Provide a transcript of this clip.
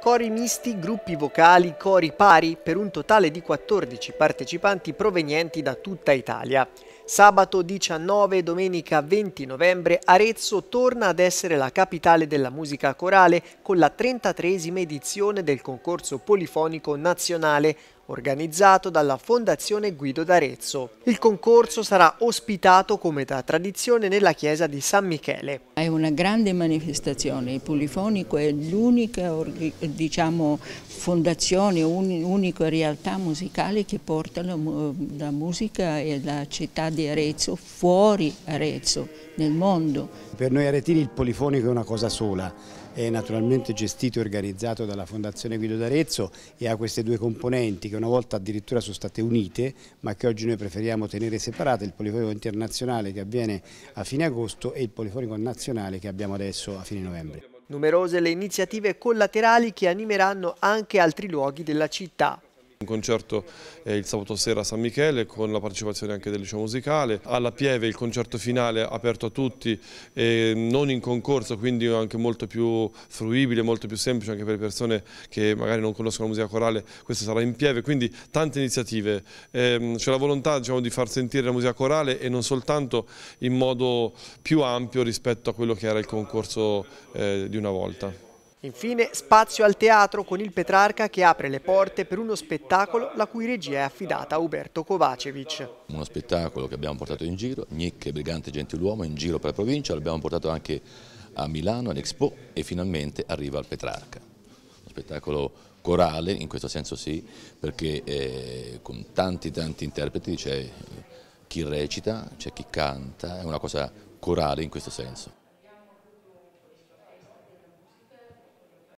cori misti, gruppi vocali, cori pari, per un totale di 14 partecipanti provenienti da tutta Italia. Sabato 19 e domenica 20 novembre Arezzo torna ad essere la capitale della musica corale con la 33esima edizione del concorso polifonico nazionale organizzato dalla Fondazione Guido d'Arezzo. Il concorso sarà ospitato come da tradizione nella chiesa di San Michele. È una grande manifestazione, il Polifonico è l'unica diciamo, fondazione, unica realtà musicale che porta la, la musica e la città di Arezzo fuori Arezzo, nel mondo. Per noi aretini il Polifonico è una cosa sola è naturalmente gestito e organizzato dalla Fondazione Guido d'Arezzo e ha queste due componenti che una volta addirittura sono state unite ma che oggi noi preferiamo tenere separate, il Polifonico Internazionale che avviene a fine agosto e il Polifonico Nazionale che abbiamo adesso a fine novembre. Numerose le iniziative collaterali che animeranno anche altri luoghi della città. Un concerto eh, il sabato sera a San Michele con la partecipazione anche del liceo musicale. Alla Pieve il concerto finale aperto a tutti, non in concorso, quindi anche molto più fruibile, molto più semplice anche per le persone che magari non conoscono la musica corale, questo sarà in Pieve, quindi tante iniziative. Ehm, c'è la volontà diciamo, di far sentire la musica corale e non soltanto in modo più ampio rispetto a quello che era il concorso eh, di una volta. Infine, spazio al teatro con il Petrarca che apre le porte per uno spettacolo la cui regia è affidata a Uberto Kovacevic. Uno spettacolo che abbiamo portato in giro, Gnecche, Brigante Gentiluomo, in giro per la provincia, l'abbiamo portato anche a Milano, all'Expo e finalmente arriva al Petrarca. Uno spettacolo corale, in questo senso sì, perché eh, con tanti tanti interpreti c'è chi recita, c'è chi canta, è una cosa corale in questo senso.